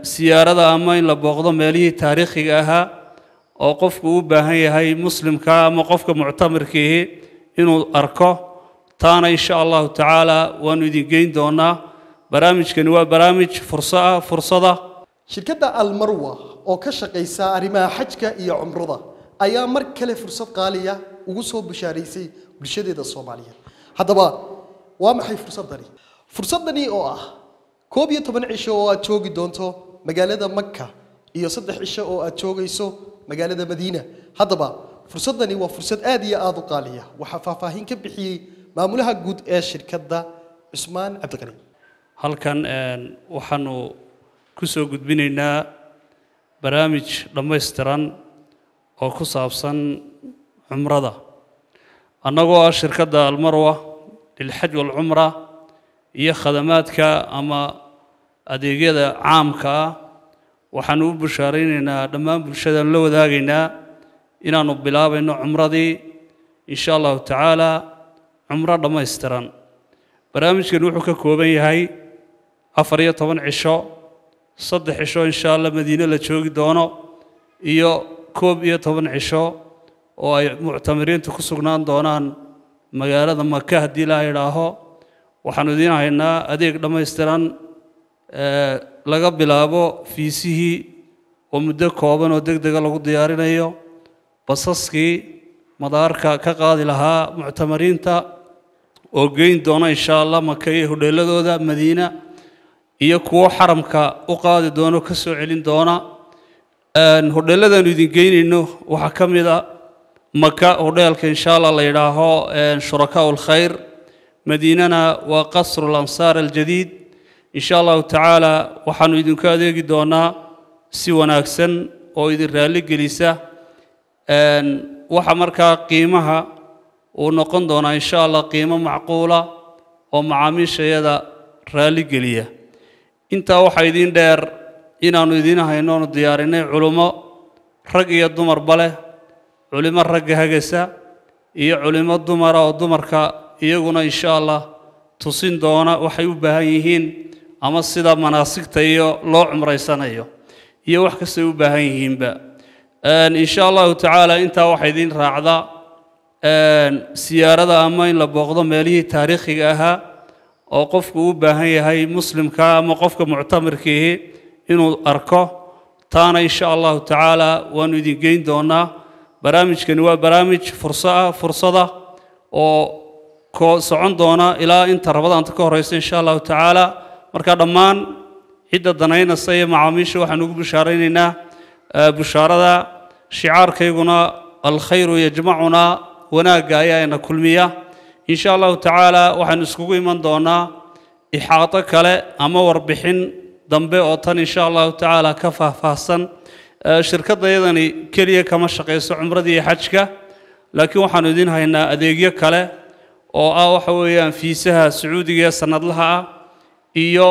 siyaarada ama in la booqdo meelihii taariikhiga ahaa oo qofku u baahan yahay muslimka ama qofka muctamirkiihi inuu arko taana insha allahu tacaala waanu idin geyn doonaa barnaamijkani waa barnaamij fursaa ah, fursada shirkadda almarwa oo ka shaqaysa arrimaha xajka iyo cumrada ayaa mar kale fursad qaaliya ugu soo bashaaraysay bulshadeeda soomaaliyeed haddaba waa maxay fursaddani fursaddani oo ah koob iyo toban cisho oo aad joogi doonto magaalada maka iyo saddex cisho oo aad joogayso magaalada madiina haddaba fursaddani waa fursad aad iyo aada u qaaliya waxaa faahfaahin ka bixiyey maamulaha guud ee shirkadda cusmaan cabdiqani halkan eh, waxaanu ku soo gudbinaynaa barnaamij dhammaystiran oo ku saabsan cumrada annagoo ah shirkadda almarwa lilxaj walcumra iyo khadamaadka ama adeegyada caamka ah waxaanu u bushaaraynaynaa dhammaan bulshadan la wadaagaynaa inaannu bilaabayno cumradii in sha allahu tacaala cumro dhammaystiran barnaamijkan wuxuu ka kooban yahay afar iyo toban cisho saddex cisho in sha allah madiine la joogi doono iyo koob iyo toban cisho oo ay muctamiriintu ku sugnaan doonaan magaalada maka haddii laa idhaaho waxaanu idiin haynaa adeeg dhammaystiran laga bilaabo fiisihii oo muddo kooban oo deg dega lagu diyaarinayo basaskii madaarka ka qaadi lahaa muctamariinta oo geyn doona insha allah maka iyo hodheeladooda madiina iyo kuwo xaramka u qaadi doono ka soo celin doona hodheeladanu idin geynayno waxaa ka mid a ah maka hodheelka insha allah la yidhaaho shurakaa ulkhayr madiinana waa qasru lansaar aljadiid in sha allahu tacaala waxaanu idinku adeegi doonaa si wanaagsan oo idin raalli gelisa waxa markaa qiimaha uu noqon doonaa in sha allah qiimo macquula oo macaamiishayada raalli geliya intaa waxaa idiin dheer inaannu idiin hayno oonu diyaarinay culimmo rag iyo dumarba leh culimmo ragga hagasa iyo culimmo dumara oo dumarka iyaguna insha allah tusin doona waxay u baahan yihiin ama sida manaasigta iyo loo cumraysanayo iyo wax kastay u baahan yihiinba insha allahu tacaala intaa waxaa idiin raacda siyaarada ama in la booqdo meelihii taariikhiga ahaa oo qofku u baahan yahay muslimka ama qofka muctamirkiihi inuu arko taana insha allahu tacaala waanu idin geyn doonaa barnaamijkani waa barnaamij fursa fursada oo كو دونا إلى إن تربض أن تكون رئيس إن شاء الله تعالى مركا دمان عدة دنين السي معاميش وحنوك بشارين بشارة شعار كيغونا الخير يجمعنا وناقا إن كل مية إن شاء الله تعالى وحنسكو من دونا إحاطة كالي أما وربحين دمبي أوطان إن شاء الله تعالى كفا فاسن شركة دايضاني كلية كما شقيس عمرة دي حجكة لكن وحنودين هاينا أديقية كالي oo ah waxa weeyaan fiisaha sacuudiga ee sanadlaha ah iyo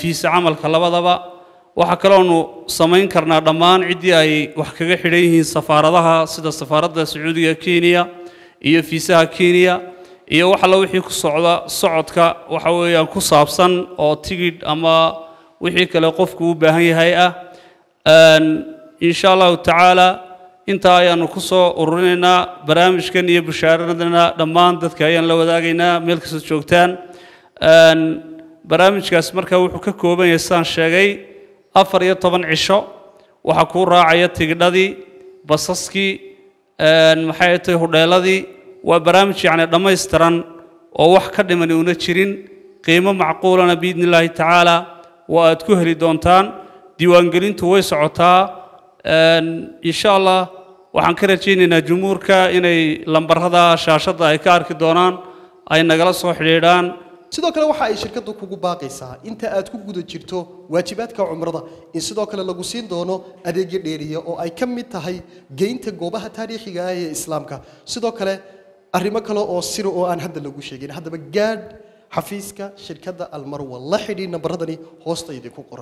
fiisa camalka labadaba waxaa kaloonu samayn karnaa dhammaan ciddii ay wax kaga xidhan yihiin safaaradaha sida safaaradda sacuudiga kenya iyo fiisaha kenya iyo wax wixii ku socda socodka waxa weeyaan ku saabsan oo tigidh ama wixii kale qofku u baahan yahay ah insha allahu tacaala intaa ayaanu ku soo ururinaynaa barnaamijkan iyo bushaaradana dhammaan dadka ayaan la wadaagaynaa meel kastoo joogtaan barnaamijkaas markaa wuxuu ka kooban yahay sidaan sheegay afar iyo toban cisho waxaa kuu raacaya tigidhadii basaskii maxay tahay hudheeladii waa barnaamij yacni dhammaystiran oo wax ka dhimani una jirin qiimo macquulana biidni illaahi tacaala waa aad ku heli doontaan diiwaangelintu way socotaa insha allah waxaan ka rajaynaynaa jumhuurka inay lambarada shaashadda ay ka arki doonaan ay nagala soo xidhiidhaan sidoo kale waxa ay shirkaddu kugu baaqaysaa inta aad ku guda jirto waajibaadka cumrada in sidoo kale lagu siin doono adeegyo dheeriya oo ay ka mid tahay geynta goobaha taariikhiga ah ee islaamka sidoo kale arrimo kale oo siro oo aan hadda lagu sheegin haddaba gaadh xafiiska shirkadda almarwa la xidhiid nambaradani hoosta idinku qoran